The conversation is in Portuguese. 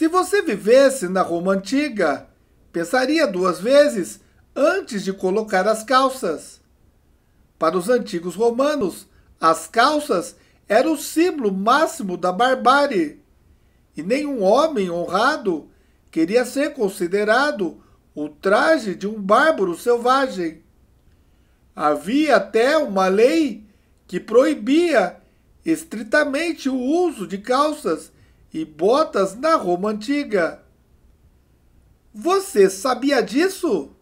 Se você vivesse na Roma antiga, pensaria duas vezes antes de colocar as calças. Para os antigos romanos, as calças eram o símbolo máximo da barbárie, e nenhum homem honrado queria ser considerado o traje de um bárbaro selvagem. Havia até uma lei que proibia estritamente o uso de calças e botas na Roma Antiga. Você sabia disso?